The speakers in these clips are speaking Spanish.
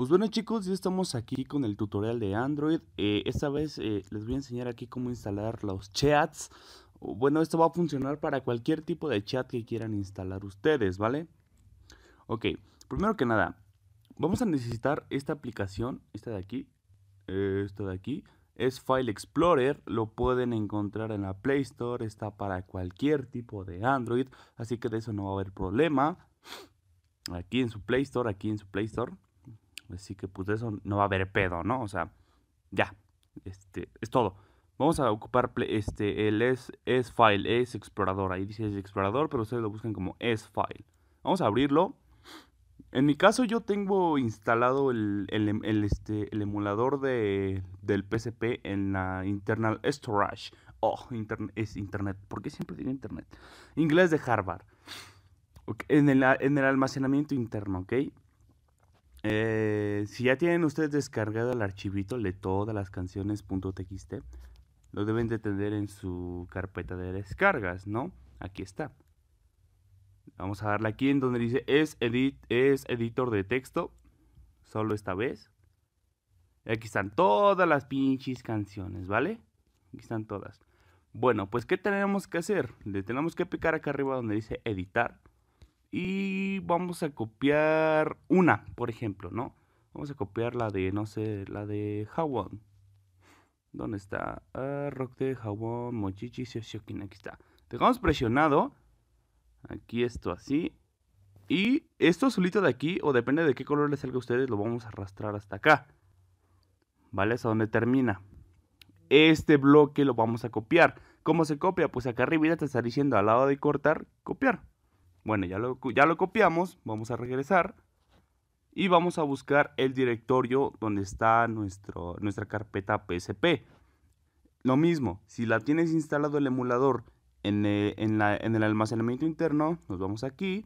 Pues bueno chicos, ya estamos aquí con el tutorial de Android. Eh, esta vez eh, les voy a enseñar aquí cómo instalar los chats. Bueno, esto va a funcionar para cualquier tipo de chat que quieran instalar ustedes, ¿vale? Ok, primero que nada, vamos a necesitar esta aplicación, esta de aquí, Esto eh, esta de aquí. Es File Explorer, lo pueden encontrar en la Play Store, está para cualquier tipo de Android, así que de eso no va a haber problema. Aquí en su Play Store, aquí en su Play Store. Así que pues de eso no va a haber pedo, ¿no? O sea, ya, este, es todo. Vamos a ocupar este, el es, file, es explorador. Ahí dice s explorador, pero ustedes lo buscan como es file. Vamos a abrirlo. En mi caso yo tengo instalado el, el, em, este, el emulador de, del PCP en la internal storage. Oh, es internet. ¿Por qué siempre tiene internet? Inglés de Harvard. en, el, en el almacenamiento interno, ¿ok? Eh, si ya tienen ustedes descargado el archivito de todas las canciones.txt, lo deben de tener en su carpeta de descargas, ¿no? Aquí está. Vamos a darle aquí en donde dice es, edit, es editor de texto, solo esta vez. Aquí están todas las pinches canciones, ¿vale? Aquí están todas. Bueno, pues ¿qué tenemos que hacer? Le tenemos que picar acá arriba donde dice editar y vamos a copiar una, por ejemplo, ¿no? Vamos a copiar la de, no sé, la de jabón. ¿Dónde está? Ah, rock de jabón, mochichi, shoshokin, aquí está. Dejamos presionado. Aquí esto así. Y esto azulito de aquí, o depende de qué color les salga a ustedes, lo vamos a arrastrar hasta acá. ¿Vale? Hasta donde termina. Este bloque lo vamos a copiar. ¿Cómo se copia? Pues acá arriba te está diciendo al lado de cortar, copiar. Bueno, ya lo, ya lo copiamos, vamos a regresar y vamos a buscar el directorio donde está nuestro, nuestra carpeta PSP. Lo mismo, si la tienes instalado el emulador en el, eh, en el almacenamiento interno, nos vamos aquí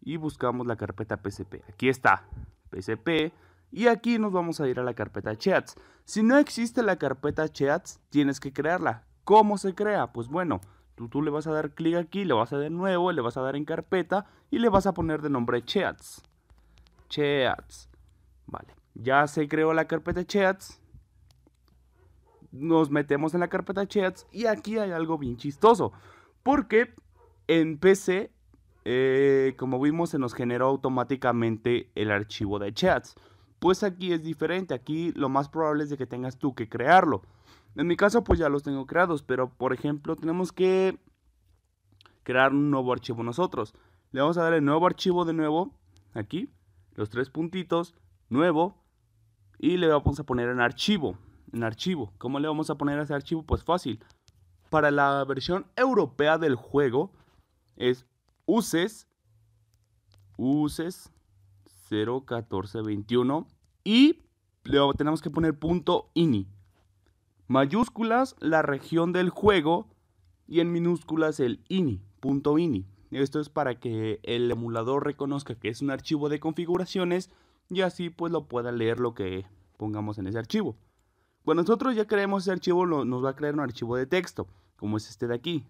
y buscamos la carpeta PSP. Aquí está, PSP. Y aquí nos vamos a ir a la carpeta chats. Si no existe la carpeta chats, tienes que crearla. ¿Cómo se crea? Pues bueno, Tú, le vas a dar clic aquí, le vas a de nuevo, le vas a dar en carpeta y le vas a poner de nombre chats. Chats. Vale, ya se creó la carpeta chats. Nos metemos en la carpeta chats y aquí hay algo bien chistoso. Porque en PC, eh, como vimos, se nos generó automáticamente el archivo de chats. Pues aquí es diferente, aquí lo más probable es de que tengas tú que crearlo. En mi caso, pues ya los tengo creados, pero por ejemplo, tenemos que crear un nuevo archivo nosotros. Le vamos a dar el nuevo archivo de nuevo, aquí, los tres puntitos, nuevo, y le vamos a poner en archivo. En archivo. ¿Cómo le vamos a poner ese archivo? Pues fácil. Para la versión europea del juego es uses, uses 01421 y le tenemos que poner punto ini mayúsculas la región del juego y en minúsculas el ini, Esto es para que el emulador reconozca que es un archivo de configuraciones y así pues lo pueda leer lo que pongamos en ese archivo. Bueno, pues, nosotros ya creemos ese archivo, nos va a crear un archivo de texto, como es este de aquí.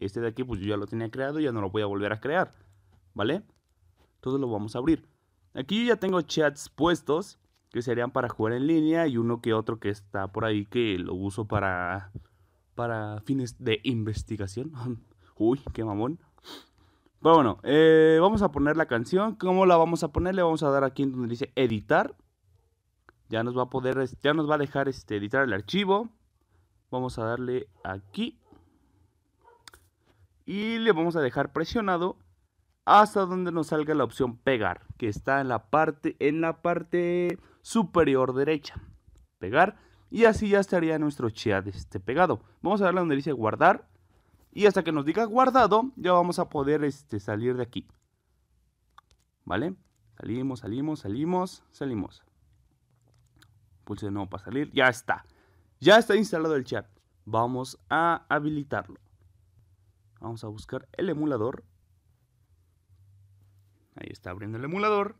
Este de aquí pues yo ya lo tenía creado y ya no lo voy a volver a crear, ¿vale? Entonces lo vamos a abrir. Aquí ya tengo chats puestos que serían para jugar en línea y uno que otro que está por ahí que lo uso para para fines de investigación. Uy, qué mamón. Pero bueno, eh, vamos a poner la canción. ¿Cómo la vamos a poner? Le vamos a dar aquí en donde dice editar. Ya nos va a poder, ya nos va a dejar este, editar el archivo. Vamos a darle aquí. Y le vamos a dejar presionado hasta donde nos salga la opción pegar. Que está en la parte, en la parte superior derecha. Pegar. Y así ya estaría nuestro chat este pegado. Vamos a darle donde dice guardar. Y hasta que nos diga guardado, ya vamos a poder este, salir de aquí. ¿Vale? Salimos, salimos, salimos, salimos. Pulse de nuevo para salir. Ya está. Ya está instalado el chat. Vamos a habilitarlo. Vamos a buscar el emulador. Ahí está abriendo el emulador.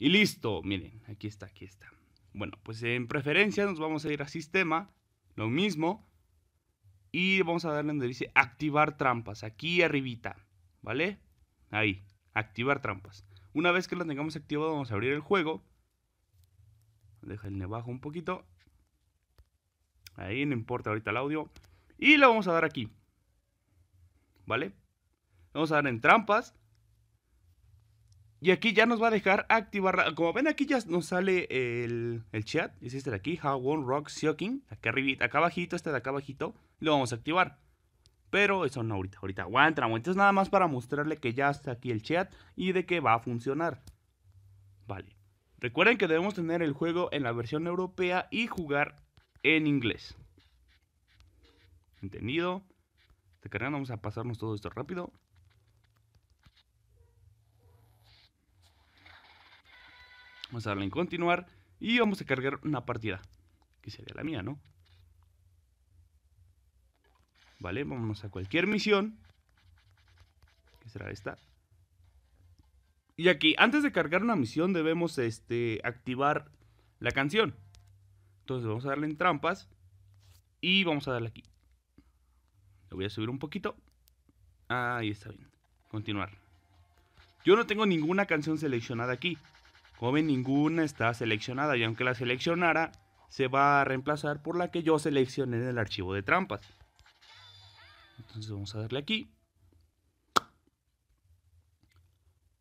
Y listo, miren, aquí está, aquí está. Bueno, pues en preferencia nos vamos a ir a sistema, lo mismo. Y vamos a darle donde dice activar trampas, aquí arribita, ¿vale? Ahí, activar trampas. Una vez que lo tengamos activado vamos a abrir el juego. Deja el bajo un poquito. Ahí, no importa ahorita el audio. Y lo vamos a dar aquí. ¿Vale? Vamos a dar en trampas. Y aquí ya nos va a dejar activar, como ven aquí ya nos sale el, chat, es este de aquí, How One Rock Shocking acá arriba, acá abajito, este de acá abajito, lo vamos a activar. Pero eso no ahorita, ahorita aguantamos, entonces nada más para mostrarle que ya está aquí el chat y de que va a funcionar. Vale, recuerden que debemos tener el juego en la versión europea y jugar en inglés. ¿Entendido? Te vamos a pasarnos todo esto rápido. Vamos a darle en continuar y vamos a cargar una partida, que sería la mía, ¿no? Vale, vamos a cualquier misión, que será esta. Y aquí, antes de cargar una misión, debemos este, activar la canción. Entonces vamos a darle en trampas y vamos a darle aquí. Le voy a subir un poquito. Ahí está bien. Continuar. Yo no tengo ninguna canción seleccionada aquí joven, ninguna está seleccionada y aunque la seleccionara, se va a reemplazar por la que yo seleccioné en el archivo de trampas. Entonces vamos a darle aquí.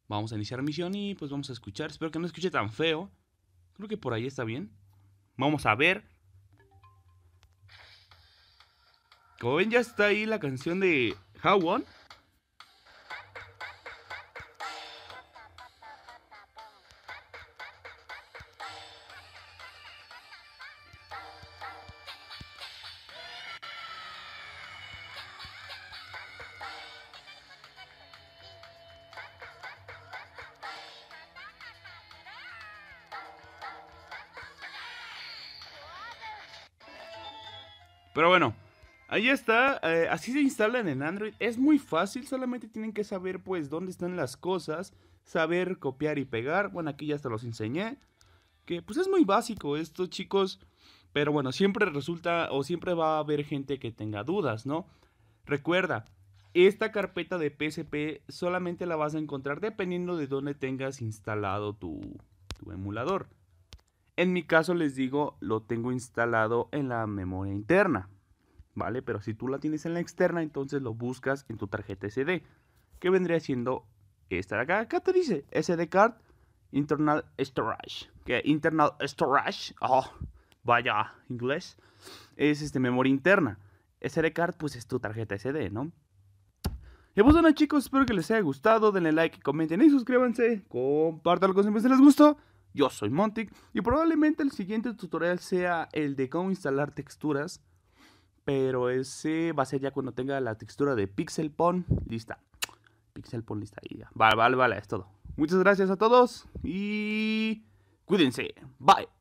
Vamos a iniciar misión y pues vamos a escuchar. Espero que no escuche tan feo. Creo que por ahí está bien. Vamos a ver. Como ven ya está ahí la canción de How One. Pero bueno, ahí está. Eh, así se instalan en Android. Es muy fácil, solamente tienen que saber pues dónde están las cosas. Saber copiar y pegar. Bueno, aquí ya se los enseñé. Que pues es muy básico esto, chicos. Pero bueno, siempre resulta o siempre va a haber gente que tenga dudas, ¿no? Recuerda, esta carpeta de PSP solamente la vas a encontrar dependiendo de dónde tengas instalado tu emulador. En mi caso les digo, lo tengo instalado en la memoria interna, ¿vale? Pero si tú la tienes en la externa, entonces lo buscas en tu tarjeta SD, que vendría siendo esta de acá. Acá te dice SD card internal storage. ¿Qué? internal storage, oh, vaya inglés, es este memoria interna. SD card pues es tu tarjeta SD, ¿no? Y pues bueno chicos, espero que les haya gustado, denle like, comenten y suscríbanse, compártanlo con si les gustó. Yo soy Montic y probablemente el siguiente tutorial sea el de cómo instalar texturas, pero ese va a ser ya cuando tenga la textura de Pixelpon lista. Pixelpon lista ya. Vale, vale, vale, es todo. Muchas gracias a todos y cuídense. Bye.